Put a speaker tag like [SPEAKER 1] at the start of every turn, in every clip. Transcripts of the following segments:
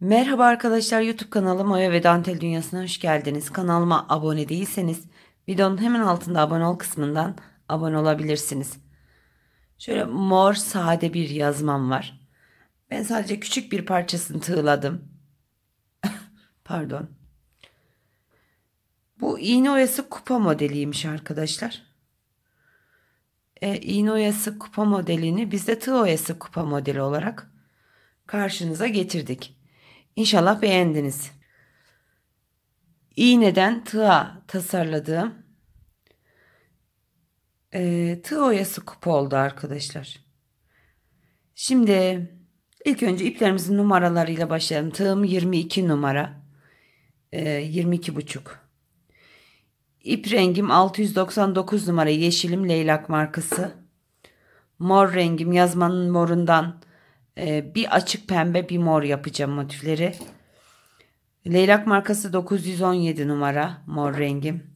[SPEAKER 1] Merhaba arkadaşlar YouTube kanalım Oya ve Dantel Dünyası'na hoş geldiniz. Kanalıma abone değilseniz videonun hemen altında abone ol kısmından abone olabilirsiniz. Şöyle mor sade bir yazmam var. Ben sadece küçük bir parçasını tığladım. Pardon. Bu iğne oyası kupa modeliymiş arkadaşlar. E, iğne oyası kupa modelini bizde tığ oyası kupa modeli olarak karşınıza getirdik. İnşallah beğendiniz. İğneden tığa tasarladığım e, tığ oyası kupa oldu arkadaşlar. Şimdi ilk önce iplerimizin numaralarıyla başlayalım. Tığım 22 numara. E, 22 buçuk. İp rengim 699 numara yeşilim leylak markası. Mor rengim yazmanın morundan ee, bir açık pembe bir mor yapacağım motifleri. Leylak markası 917 numara mor rengim.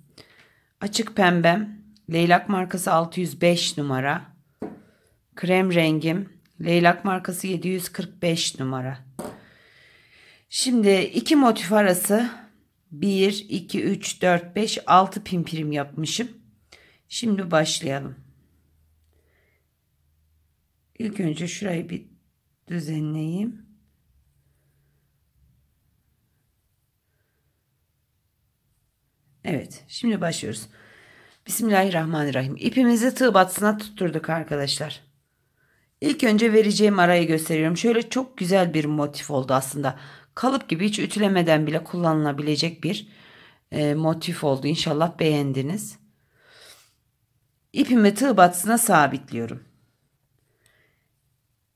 [SPEAKER 1] Açık pembem Leylak markası 605 numara. Krem rengim Leylak markası 745 numara. Şimdi iki motif arası 1, 2, 3, 4, 5, 6 pimpirim yapmışım. Şimdi başlayalım. İlk önce şurayı bir düzenleyeyim. Evet şimdi başlıyoruz. Bismillahirrahmanirrahim. İpimizi tığ batısına tutturduk arkadaşlar. İlk önce vereceğim arayı gösteriyorum. Şöyle çok güzel bir motif oldu aslında. Kalıp gibi hiç ütülemeden bile kullanılabilecek bir e, motif oldu. İnşallah beğendiniz. İpimi tığ batısına sabitliyorum.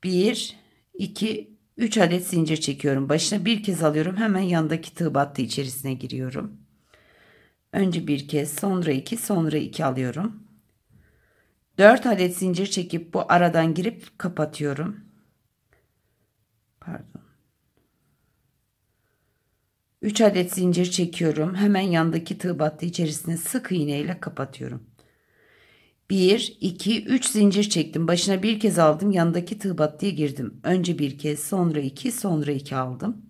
[SPEAKER 1] 1 2, 3 adet zincir çekiyorum. Başına bir kez alıyorum. Hemen yanındaki tığ battı içerisine giriyorum. Önce bir kez, sonra 2, sonra 2 alıyorum. 4 adet zincir çekip bu aradan girip kapatıyorum. Pardon. 3 adet zincir çekiyorum. Hemen yanındaki tığ battı içerisine sık iğneyle kapatıyorum. Bir iki üç zincir çektim. Başına bir kez aldım. Yanındaki tığbat diye girdim. Önce bir kez sonra iki, sonra iki aldım.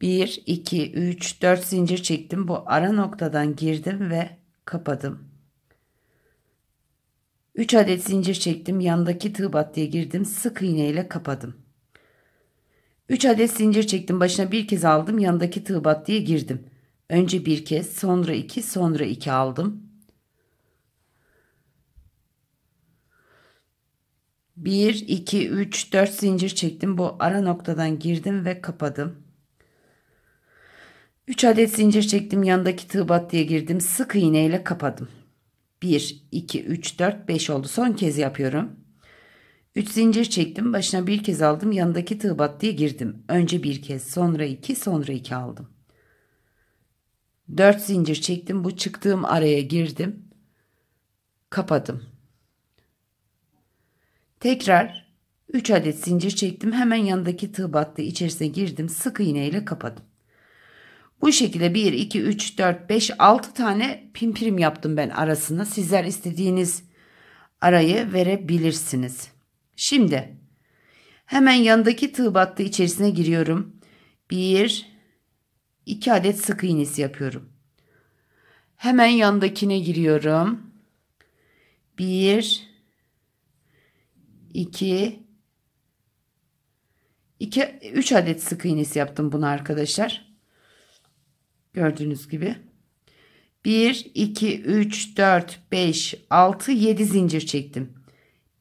[SPEAKER 1] Bir iki üç dört zincir çektim. Bu ara noktadan girdim ve kapadım. Üç adet zincir çektim. Yandaki tığ battıya girdim. Sık iğne ile kapadım. Üç adet zincir çektim. Başına bir kez aldım. Yandaki tığ battıya girdim. Önce bir kez, sonra iki, sonra iki aldım. 1, 2, 3, 4 zincir çektim. Bu ara noktadan girdim ve kapadım. 3 adet zincir çektim. Yandaki tığ battıya girdim. Sık iğne ile kapadım. 1, 2, 3, 4, 5 oldu. Son kez yapıyorum. 3 zincir çektim. Başına bir kez aldım. Yanındaki tığ battıya girdim. Önce bir kez, sonra 2, sonra 2 aldım. 4 zincir çektim. Bu çıktığım araya girdim. Kapadım. Tekrar 3 adet zincir çektim. Hemen yanındaki tığ battı. İçerisine girdim. Sık iğne ile kapadım. Bu şekilde 1, 2, 3, 4, 5, 6 tane pimpirim yaptım ben arasına. Sizler istediğiniz arayı verebilirsiniz. Şimdi hemen yanındaki tığ battı içerisine giriyorum. 1, 2 adet sık iğnesi yapıyorum. Hemen yandakine giriyorum. 1, 2 2 3 adet sık iğnesi yaptım bunu arkadaşlar. Gördüğünüz gibi. 1 2 3 4 5 6 7 zincir çektim.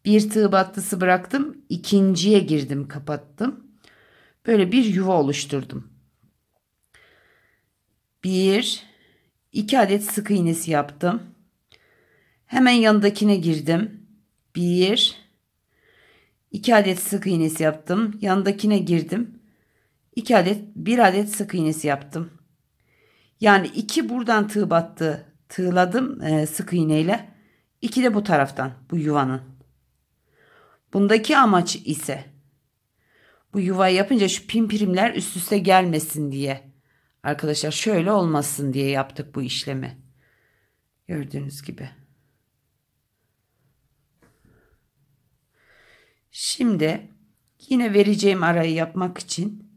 [SPEAKER 1] Bir tığ battısı bıraktım. ikinciye girdim, kapattım. Böyle bir yuva oluşturdum. 1 2 adet sık iğnesi yaptım. Hemen yanındakine girdim. 1 2 adet sık iğnesi yaptım. Yandakine girdim. 2 adet 1 adet sık iğnesi yaptım. Yani 2 buradan tığ battı. Tığladım e, sık iğneyle. 2 de bu taraftan bu yuvanın. Bundaki amaç ise bu yuvayı yapınca şu pimpirimler üst üste gelmesin diye. Arkadaşlar şöyle olmasın diye yaptık bu işlemi. Gördüğünüz gibi. Şimdi yine vereceğim arayı yapmak için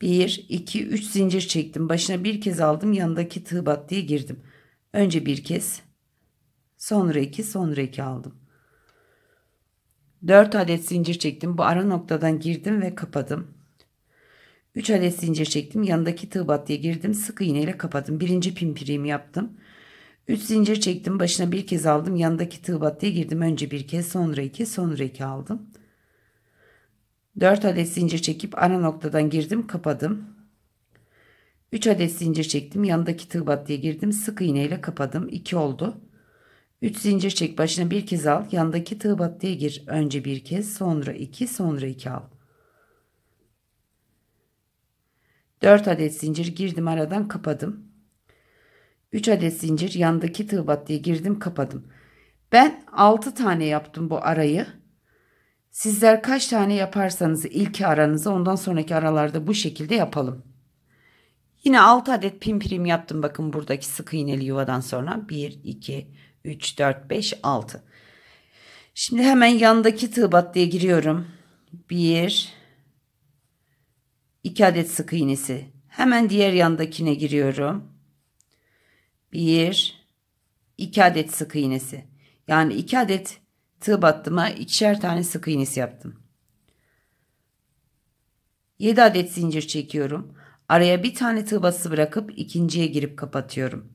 [SPEAKER 1] 1, 2, 3 zincir çektim. Başına bir kez aldım. Yanındaki tığ bat diye girdim. Önce bir kez. Sonra iki sonra iki aldım. 4 adet zincir çektim. Bu ara noktadan girdim ve kapadım. 3 adet zincir çektim. Yanındaki tığ bat diye girdim. Sık iğneyle kapadım. Birinci pimpirimi yaptım. Üç zincir çektim başına bir kez aldım yanındaki tığ diye girdim önce bir kez sonra iki sonra iki aldım. Dört adet zincir çekip ana noktadan girdim kapadım. Üç adet zincir çektim yanındaki tığ diye girdim sık iğneyle kapadım iki oldu. Üç zincir çek başına bir kez al yanındaki tığ diye gir önce bir kez sonra iki sonra iki al. 4 adet zincir girdim aradan kapadım. 3 adet zincir yandaki tığ diye girdim kapadım. Ben 6 tane yaptım bu arayı. Sizler kaç tane yaparsanız ilk aranızı ondan sonraki aralarda bu şekilde yapalım. Yine 6 adet pimprim yaptım bakın buradaki sık iğneli yuvadan sonra 1 2 3 4 5 6. Şimdi hemen yandaki tığ diye giriyorum. 1 2 adet sık iğnesi. Hemen diğer yandakine giriyorum. 1 2 adet sık iğnesi. Yani 2 adet tığ battıma ikişer tane sık iğnesi yaptım. 7 adet zincir çekiyorum. Araya bir tane tığ batısı bırakıp ikinciye girip kapatıyorum.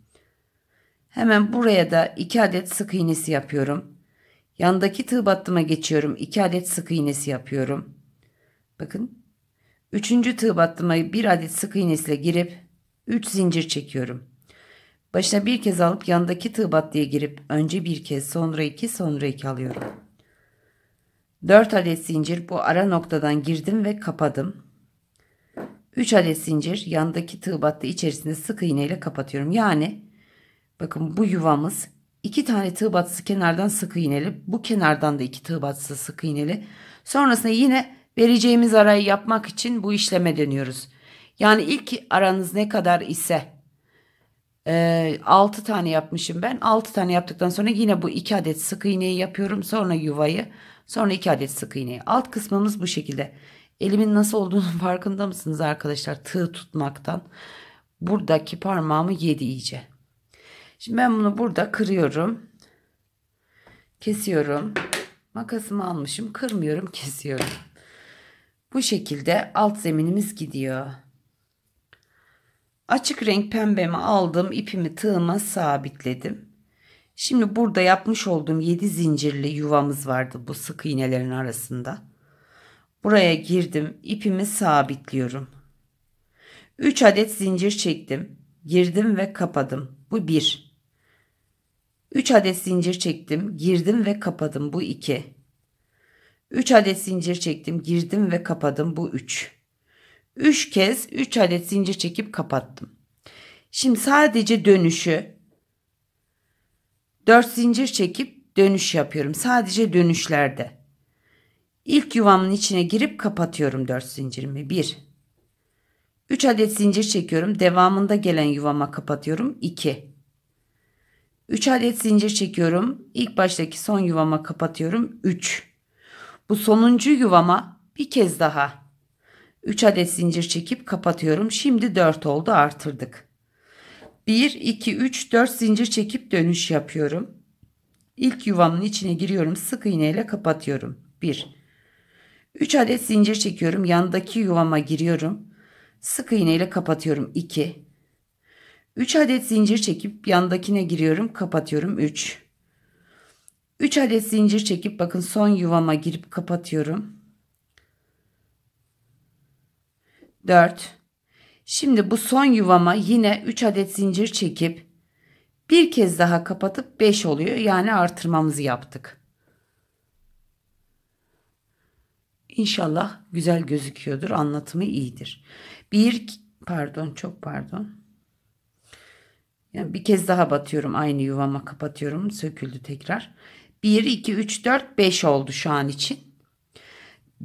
[SPEAKER 1] Hemen buraya da 2 adet sık iğnesi yapıyorum. Yandaki tığ battıma geçiyorum. 2 adet sık iğnesi yapıyorum. Bakın. Üçüncü tığ battıma bir adet sık iğnesiyle girip 3 zincir çekiyorum. Başına bir kez alıp yanındaki tığbat diye girip önce bir kez sonra iki sonra iki alıyorum. Dört adet zincir bu ara noktadan girdim ve kapadım. Üç adet zincir yanındaki tığ battı içerisinde sık iğne ile kapatıyorum. Yani bakın bu yuvamız iki tane tığ kenardan sık iğneli bu kenardan da iki tığ sık iğneli. Sonrasında yine vereceğimiz arayı yapmak için bu işleme dönüyoruz. Yani ilk aranız ne kadar ise e, ee, 6 tane yapmışım ben. 6 tane yaptıktan sonra yine bu 2 adet sık iğneyi yapıyorum. Sonra yuvayı. Sonra 2 adet sık iğneyi. Alt kısmımız bu şekilde. Elimin nasıl olduğunu farkında mısınız arkadaşlar? Tığ tutmaktan. Buradaki parmağımı yedi iyice. Şimdi ben bunu burada kırıyorum. Kesiyorum. Makasımı almışım. Kırmıyorum, kesiyorum. Bu şekilde alt zeminimiz gidiyor. Açık renk pembemi aldım, ipimi tığıma sabitledim. Şimdi burada yapmış olduğum 7 zincirli yuvamız vardı bu sık iğnelerin arasında. Buraya girdim, ipimi sabitliyorum. 3 adet zincir çektim, girdim ve kapadım. Bu 1. 3 adet zincir çektim, girdim ve kapadım. Bu 2. 3 adet zincir çektim, girdim ve kapadım. Bu 3. 3 kez 3 adet zincir çekip kapattım. Şimdi sadece dönüşü 4 zincir çekip dönüş yapıyorum. Sadece dönüşlerde. İlk yuvamın içine girip kapatıyorum 4 zincirimi. 1 3 adet zincir çekiyorum. Devamında gelen yuvama kapatıyorum. 2 3 adet zincir çekiyorum. İlk baştaki son yuvama kapatıyorum. 3 Bu sonuncu yuvama bir kez daha 3 adet zincir çekip kapatıyorum. Şimdi 4 oldu artırdık. 1, 2, 3, 4 zincir çekip dönüş yapıyorum. İlk yuvamın içine giriyorum. Sık iğne ile kapatıyorum. 1, 3 adet zincir çekiyorum. Yandaki yuvama giriyorum. Sık iğne ile kapatıyorum. 2, 3 adet zincir çekip yandakine giriyorum. Kapatıyorum. 3, 3 adet zincir çekip bakın son yuvama girip kapatıyorum. 4. Şimdi bu son yuvama yine 3 adet zincir çekip bir kez daha kapatıp 5 oluyor. Yani artırmamızı yaptık. İnşallah güzel gözüküyordur. Anlatımı iyidir. Bir pardon çok pardon. Yani bir kez daha batıyorum. Aynı yuvama kapatıyorum. Söküldü tekrar. 1 2 3 4 5 oldu şu an için.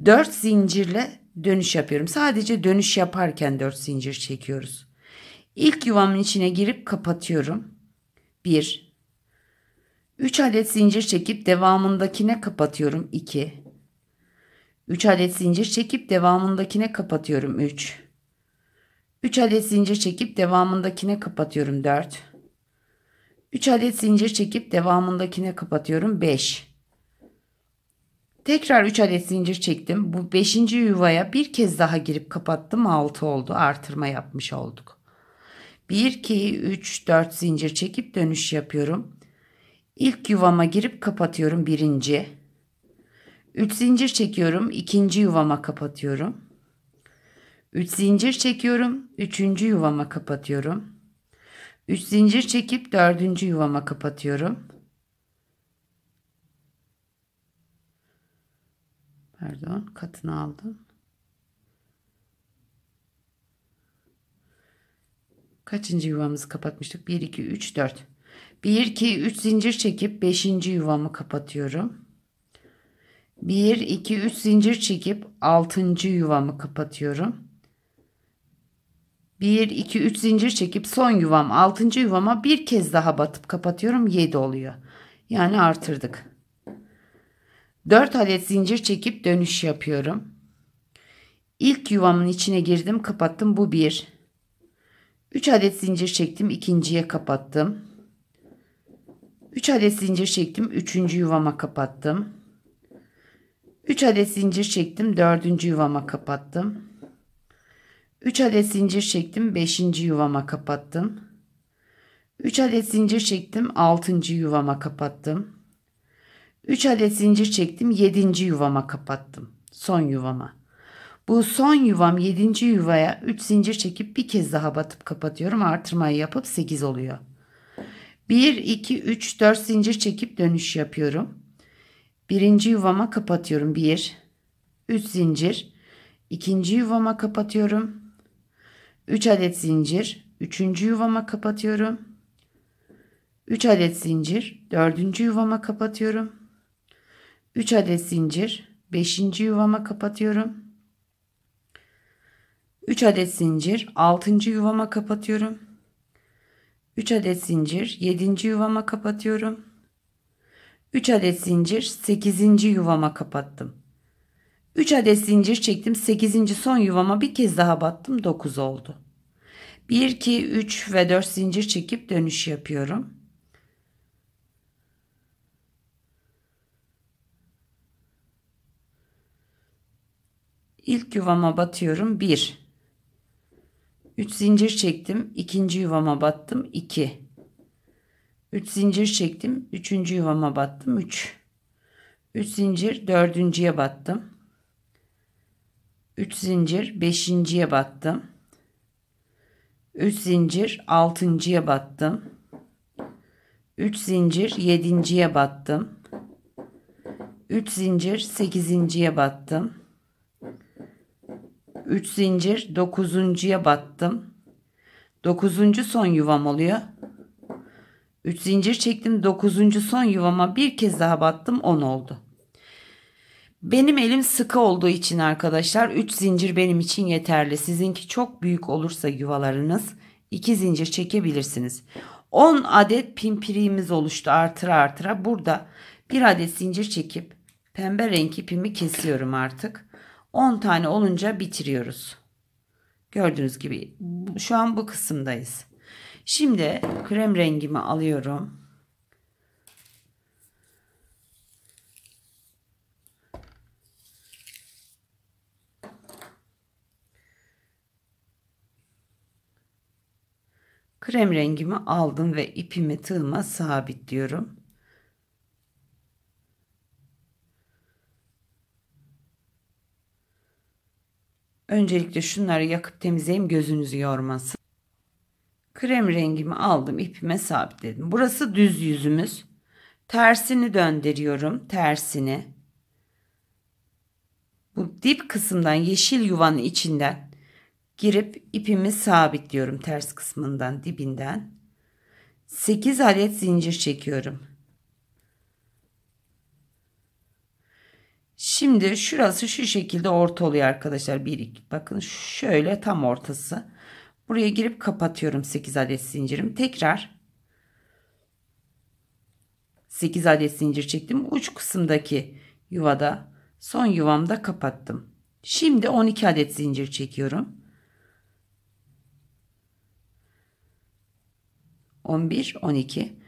[SPEAKER 1] 4 zincirle dönüş yapıyorum. Sadece dönüş yaparken 4 zincir çekiyoruz. İlk yuvamın içine girip kapatıyorum. 1 3 adet zincir çekip devamındakine kapatıyorum. 2 3 adet zincir çekip devamındakine kapatıyorum. 3 3 adet zincir çekip devamındakine kapatıyorum. 4 3 adet zincir çekip devamındakine kapatıyorum. 5 Tekrar 3 adet zincir çektim. Bu 5. yuvaya bir kez daha girip kapattım. 6 oldu. Artırma yapmış olduk. 1, 2, 3, 4 zincir çekip dönüş yapıyorum. İlk yuvama girip kapatıyorum birinci. 3 zincir çekiyorum. ikinci yuvama kapatıyorum. 3 zincir çekiyorum. 3. yuvama kapatıyorum. 3 zincir çekip 4. yuvama kapatıyorum. Pardon katını aldım. Kaçıncı yuvamızı kapatmıştık? 1, 2, 3, 4. 1, 2, 3 zincir çekip 5. yuvamı kapatıyorum. 1, 2, 3 zincir çekip 6. yuvamı kapatıyorum. 1, 2, 3 zincir çekip son yuvam 6. yuvama bir kez daha batıp kapatıyorum. 7 oluyor. Yani artırdık. 4 adet zincir çekip dönüş yapıyorum. İlk yuvamın içine girdim kapattım bu 1. 3 adet zincir çektim ikinciye kapattım. 3 adet zincir çektim 3. yuvama kapattım. 3 adet zincir çektim 4. yuvama kapattım. 3 adet zincir çektim 5. yuvama kapattım. 3 adet zincir çektim 6. yuvama kapattım. Üç adet zincir çektim. Yedinci yuvama kapattım. Son yuvama. Bu son yuvam yedinci yuvaya üç zincir çekip bir kez daha batıp kapatıyorum. Artırmayı yapıp sekiz oluyor. Bir, iki, üç, dört zincir çekip dönüş yapıyorum. Birinci yuvama kapatıyorum. Bir, üç zincir. ikinci yuvama kapatıyorum. Üç adet zincir. Üçüncü yuvama kapatıyorum. 3 adet zincir, dördüncü yuvama kapatıyorum. 3 adet zincir 5. yuvama kapatıyorum. 3 adet zincir 6. yuvama kapatıyorum. 3 adet zincir 7. yuvama kapatıyorum. 3 adet zincir 8. yuvama kapattım. 3 adet zincir çektim. 8. son yuvama bir kez daha battım. 9 oldu. 1 2 3 ve 4 zincir çekip dönüş yapıyorum. İlk yuvama batıyorum 1. 3 zincir çektim. ikinci yuvama battım 2. 3 zincir çektim. 3. yuvama battım 3. 3 zincir 4.'ye battım. 3 zincir 5.'ye battım. 3 zincir 6.'ya battım. 3 zincir 7.'ye battım. 3 zincir 8.'ye battım. 3 zincir 9.ya battım. 9. son yuvam oluyor. 3 zincir çektim 9. son yuvama bir kez daha battım 10 oldu. Benim elim sıkı olduğu için arkadaşlar 3 zincir benim için yeterli. Sizinki çok büyük olursa yuvalarınız 2 zincir çekebilirsiniz. 10 adet pimpiriğimiz oluştu artıra artıra. Burada 1 adet zincir çekip pembe renk ipimi kesiyorum artık. 10 tane olunca bitiriyoruz. Gördüğünüz gibi şu an bu kısımdayız. Şimdi krem rengimi alıyorum. Krem rengimi aldım ve ipimi tığıma sabitliyorum. Öncelikle şunları yakıp temizleyeyim gözünüzü yormasın. Krem rengimi aldım ipime sabitledim. Burası düz yüzümüz. Tersini döndürüyorum. Tersini. Bu dip kısımdan yeşil yuvanın içinden girip ipimi sabitliyorum ters kısmından dibinden. 8 adet zincir çekiyorum. Şimdi şurası şu şekilde orta oluyor arkadaşlar. 1 2 bakın şöyle tam ortası. Buraya girip kapatıyorum 8 adet zincirim. Tekrar 8 adet zincir çektim. Uç kısımdaki yuvada son yuvamda kapattım. Şimdi 12 adet zincir çekiyorum. 11 12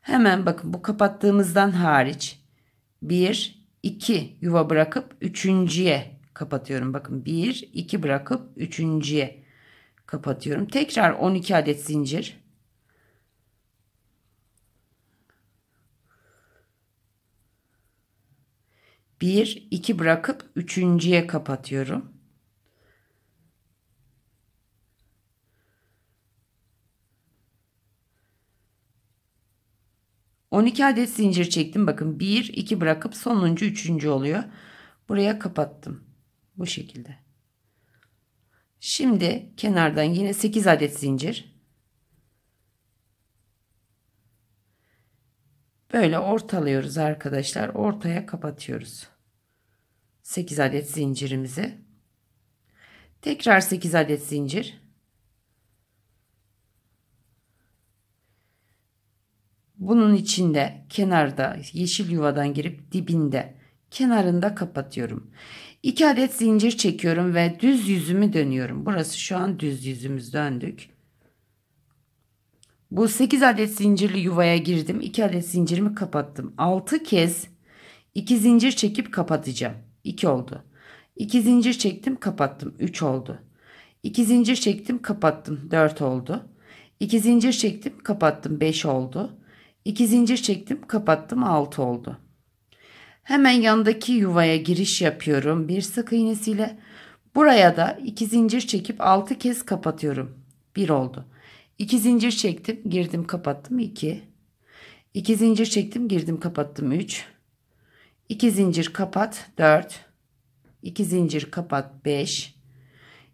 [SPEAKER 1] hemen bakın bu kapattığımızdan hariç 1 2 yuva bırakıp üçüncüye kapatıyorum. Bakın 1, 2 bırakıp üçüncüye kapatıyorum. Tekrar 12 adet zincir. Bir, iki bırakıp üçüncüye kapatıyorum. 12 adet zincir çektim. Bakın 1, 2 bırakıp sonuncu üçüncü oluyor. Buraya kapattım. Bu şekilde. Şimdi kenardan yine 8 adet zincir. Böyle ortalıyoruz arkadaşlar. Ortaya kapatıyoruz. 8 adet zincirimizi. Tekrar 8 adet zincir. Bunun içinde kenarda yeşil yuvadan girip dibinde kenarında kapatıyorum. İki adet zincir çekiyorum ve düz yüzümü dönüyorum. Burası şu an düz yüzümüz döndük. Bu 8 adet zincirli yuvaya girdim. 2 adet zincirimi kapattım. 6 kez 2 zincir çekip kapatacağım. 2 oldu. 2 zincir çektim kapattım. 3 oldu. 2 zincir çektim kapattım. 4 oldu. 2 zincir çektim kapattım. 5 oldu. İki zincir çektim kapattım altı oldu. Hemen yandaki yuvaya giriş yapıyorum. Bir sık iğnesiyle buraya da iki zincir çekip altı kez kapatıyorum. bir oldu. İki zincir çektim girdim kapattım iki. İki zincir çektim girdim kapattım üç. İki zincir kapat dört. İki zincir kapat beş.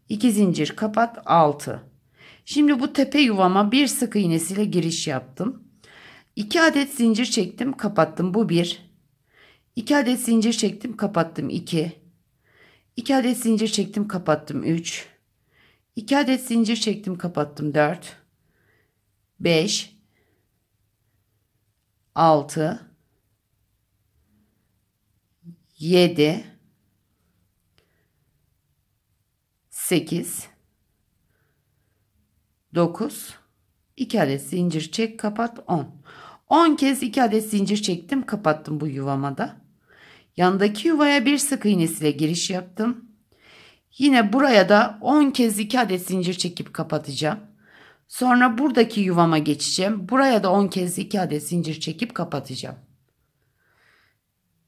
[SPEAKER 1] İki zincir kapat altı. Şimdi bu tepe yuvama bir sık iğnesiyle giriş yaptım. 2 adet zincir çektim kapattım bu 1. 2 adet zincir çektim kapattım 2. 2 adet zincir çektim kapattım 3. 2 adet zincir çektim kapattım 4. 5 6 7 8 9 2 adet zincir çek kapat 10. 10 kez 2 adet zincir çektim kapattım bu yuvamada. Yandaki yuvaya bir sık iğnesiyle giriş yaptım. Yine buraya da 10 kez 2 adet zincir çekip kapatacağım. Sonra buradaki yuvama geçeceğim. Buraya da 10 kez 2 adet zincir çekip kapatacağım.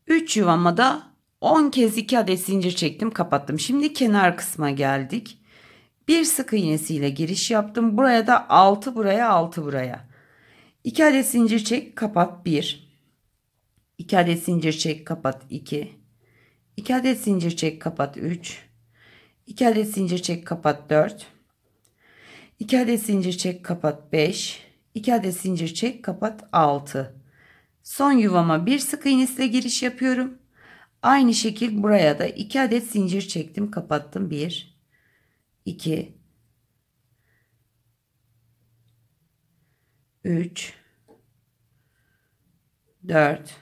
[SPEAKER 1] 3 yuvama da 10 kez 2 adet zincir çektim kapattım. Şimdi kenar kısma geldik. Bir sık iğnesiyle giriş yaptım. Buraya da 6 buraya 6 buraya. 2 adet zincir çek kapat 1. 2 adet zincir çek kapat 2. 2 adet zincir çek kapat 3. 2 adet zincir çek kapat 4. 2 adet zincir çek kapat 5. 2 adet zincir çek kapat 6. Son yuvama bir sık iğnesiyle giriş yapıyorum. Aynı şekil buraya da 2 adet zincir çektim kapattım 1 2 3 4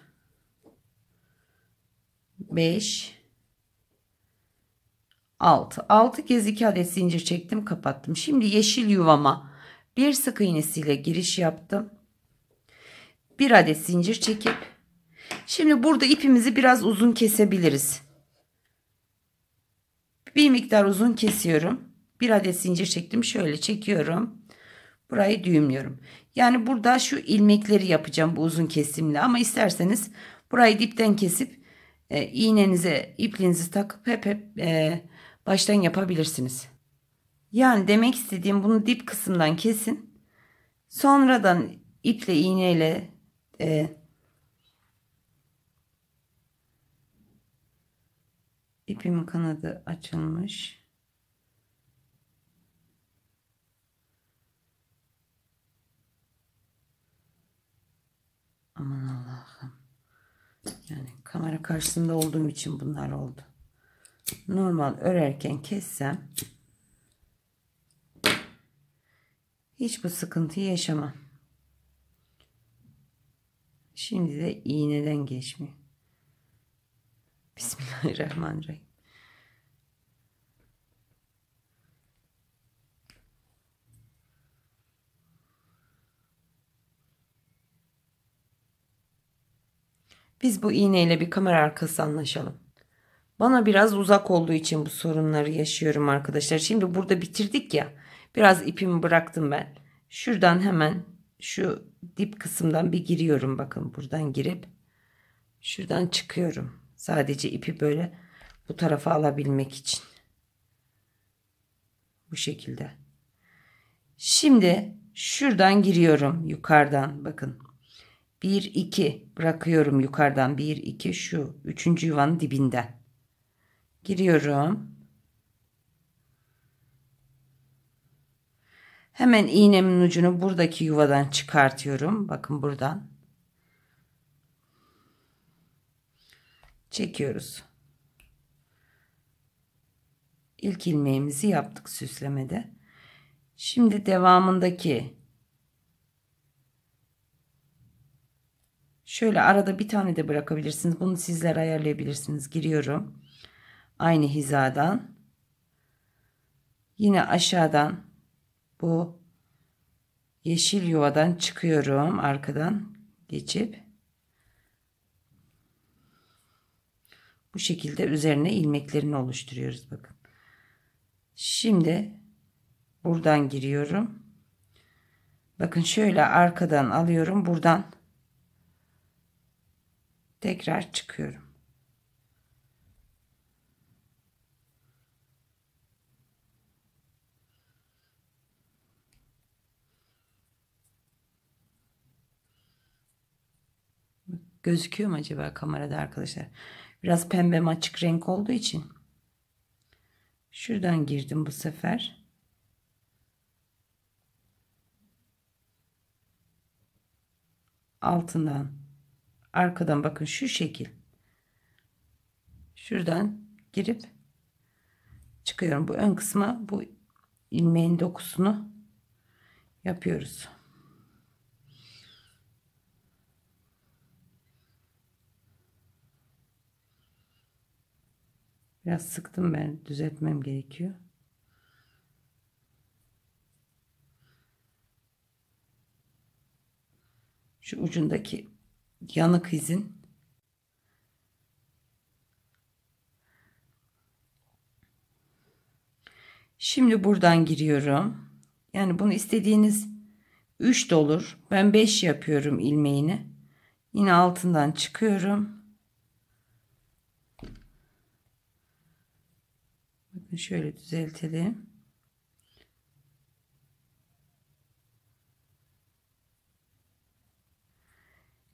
[SPEAKER 1] 5 6 6 kez 2 adet zincir çektim kapattım şimdi yeşil yuvama bir sık iğnesiyle giriş yaptım bir adet zincir çekip şimdi burada ipimizi biraz uzun kesebiliriz bir miktar uzun kesiyorum bir adet zincir çektim. Şöyle çekiyorum. Burayı düğümlüyorum. Yani burada şu ilmekleri yapacağım bu uzun kesimli. ama isterseniz burayı dipten kesip e, iğnenize ipliğinizi takıp hep hep e, baştan yapabilirsiniz. Yani demek istediğim bunu dip kısımdan kesin. Sonradan iple iğneyle e, ipimin kanadı açılmış. Aman Allah'ım. Yani kamera karşısında olduğum için bunlar oldu. Normal örerken kessem hiç bu sıkıntıyı yaşamam. Şimdi de iğneden geçmiyor. Bismillahirrahmanirrahim. Biz bu iğneyle bir kamera arkası anlaşalım. Bana biraz uzak olduğu için bu sorunları yaşıyorum arkadaşlar. Şimdi burada bitirdik ya. Biraz ipimi bıraktım ben. Şuradan hemen şu dip kısımdan bir giriyorum. Bakın buradan girip şuradan çıkıyorum. Sadece ipi böyle bu tarafa alabilmek için. Bu şekilde. Şimdi şuradan giriyorum yukarıdan bakın. Bir iki bırakıyorum yukarıdan bir iki şu üçüncü yuvanın dibinden. Giriyorum. Hemen iğnemin ucunu buradaki yuvadan çıkartıyorum. Bakın buradan. Çekiyoruz. İlk ilmeğimizi yaptık süslemede. Şimdi devamındaki Şöyle arada bir tane de bırakabilirsiniz. Bunu sizler ayarlayabilirsiniz. Giriyorum. Aynı hizadan. Yine aşağıdan bu yeşil yuvadan çıkıyorum arkadan geçip bu şekilde üzerine ilmeklerini oluşturuyoruz bakın. Şimdi buradan giriyorum. Bakın şöyle arkadan alıyorum. Buradan tekrar çıkıyorum. Gözüküyor mu acaba kamerada arkadaşlar? Biraz pembe açık renk olduğu için. Şuradan girdim bu sefer. Altından Arkadan bakın şu şekil. Şuradan girip çıkıyorum. Bu ön kısma bu ilmeğin dokusunu yapıyoruz. Biraz sıktım ben düzeltmem gerekiyor. Şu ucundaki yanık izin Şimdi buradan giriyorum. Yani bunu istediğiniz 3 de olur. Ben 5 yapıyorum ilmeğini. Yine altından çıkıyorum. Bakın şöyle düzeltelim.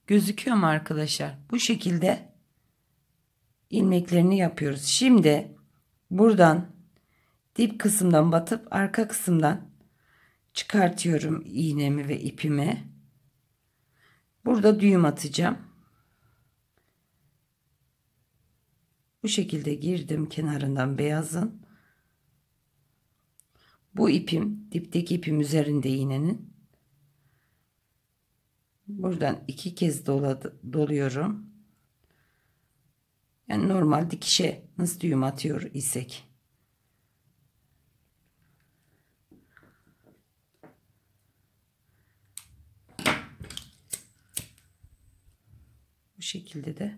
[SPEAKER 1] Gözüküyor mu arkadaşlar? Bu şekilde ilmeklerini yapıyoruz. Şimdi buradan dip kısımdan batıp arka kısımdan çıkartıyorum iğnemi ve ipimi. Burada düğüm atacağım. Bu şekilde girdim kenarından beyazın. Bu ipim dipteki ipim üzerinde iğnenin buradan iki kez doladı, doluyorum. Yani normal dikişe nasıl düğüm atıyor isek. Bu şekilde de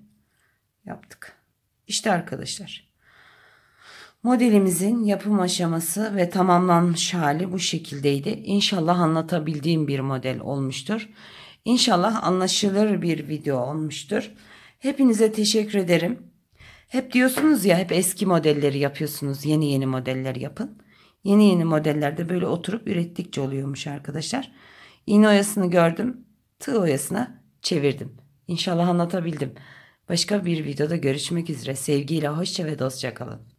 [SPEAKER 1] yaptık. İşte arkadaşlar. Modelimizin yapım aşaması ve tamamlanmış hali bu şekildeydi. İnşallah anlatabildiğim bir model olmuştur. İnşallah anlaşılır bir video olmuştur. Hepinize teşekkür ederim. Hep diyorsunuz ya hep eski modelleri yapıyorsunuz. Yeni yeni modeller yapın. Yeni yeni modellerde böyle oturup ürettikçe oluyormuş arkadaşlar. İğne oyasını gördüm. Tığ oyasına çevirdim. İnşallah anlatabildim. Başka bir videoda görüşmek üzere. Sevgiyle hoşça ve dostça kalın.